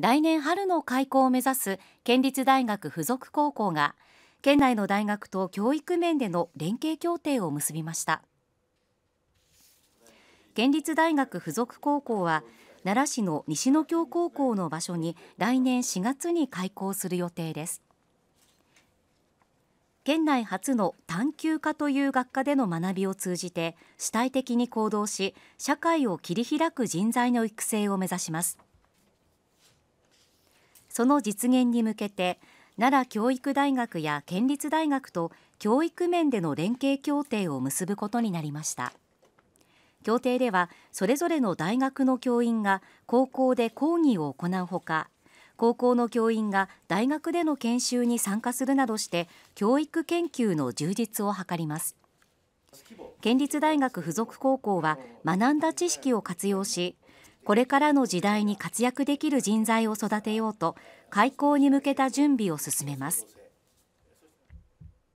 来年春の開校を目指す県立大学附属高校が県内の大学と教育面での連携協定を結びました県立大学附属高校は奈良市の西野京高校の場所に来年4月に開校する予定です県内初の探究科という学科での学びを通じて主体的に行動し社会を切り開く人材の育成を目指しますその実現に向けて奈良教育大学や県立大学と教育面での連携協定を結ぶことになりました協定ではそれぞれの大学の教員が高校で講義を行うほか高校の教員が大学での研修に参加するなどして教育研究の充実を図ります県立大学附属高校は学んだ知識を活用しこれからの時代に活躍できる人材を育てようと開校に向けた準備を進めます